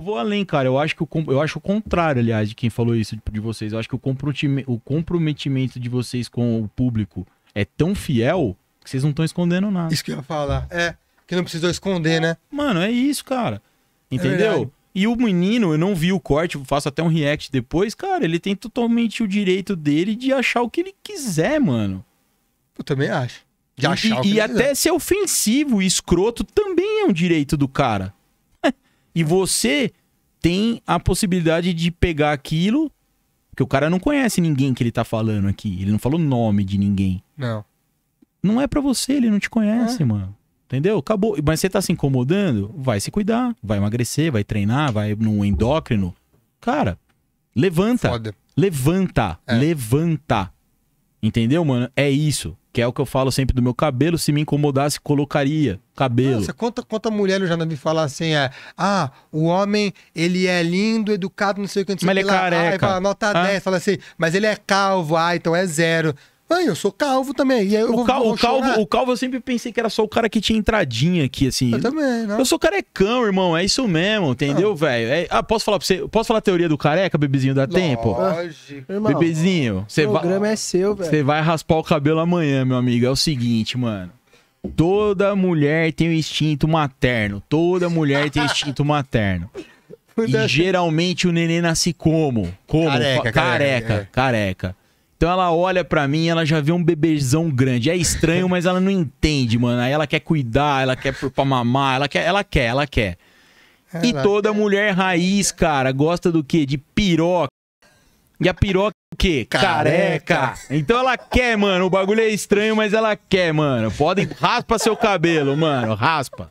eu vou além, cara. Eu acho que o, eu acho o contrário, aliás, de quem falou isso de vocês. Eu acho que o comprometimento de vocês com o público é tão fiel que vocês não estão escondendo nada. Isso que eu ia falar. É, que não precisou esconder, né? Mano, é isso, cara. É Entendeu? É e o menino, eu não vi o corte, faço até um react depois. Cara, ele tem totalmente o direito dele de achar o que ele quiser, mano. Eu também acho. De achar e, o que e ele até quiser. ser ofensivo e escroto também é um direito do cara. E você tem a possibilidade de pegar aquilo que o cara não conhece ninguém que ele tá falando aqui. Ele não falou nome de ninguém. Não. Não é para você, ele não te conhece, é. mano. Entendeu? Acabou. Mas você tá se incomodando? Vai se cuidar, vai emagrecer, vai treinar, vai no endócrino. Cara, levanta. Foda. Levanta, é. levanta. Entendeu, mano? É isso. Que é o que eu falo sempre do meu cabelo, se me incomodasse, colocaria cabelo. Nossa, quanta, quanta mulher eu já não me falar assim, é, ah, o homem, ele é lindo, educado, não sei o que, não sei mas ele é lá, careca. Ai, fala, nota ah. 10, fala assim, mas ele é calvo, ah, então é zero. Ai, eu sou calvo também. E o, cal, vou, o, calvo, o calvo eu sempre pensei que era só o cara que tinha entradinha aqui, assim. Eu também, não. Né? Eu sou carecão, irmão. É isso mesmo, entendeu, ah. velho? É... Ah, posso falar pra você? Posso falar a teoria do careca, bebezinho? da tempo? Lógico. bebezinho, você vai. O programa é seu, velho. Você vai raspar o cabelo amanhã, meu amigo. É o seguinte, mano. Toda mulher tem o instinto materno. Toda mulher tem o instinto materno. E geralmente o neném nasce como? Como? Careca. Careca. careca. É. careca. Então ela olha para mim, ela já vê um bebezão grande. É estranho, mas ela não entende, mano. Aí ela quer cuidar, ela quer pra mamar, ela quer, ela quer, ela quer. É, ela e toda quer. mulher raiz, cara, gosta do quê? De piroca. E a piroca é o quê? Careca. Careca. Então ela quer, mano. O bagulho é estranho, mas ela quer, mano. Podem raspa seu cabelo, mano. Raspa.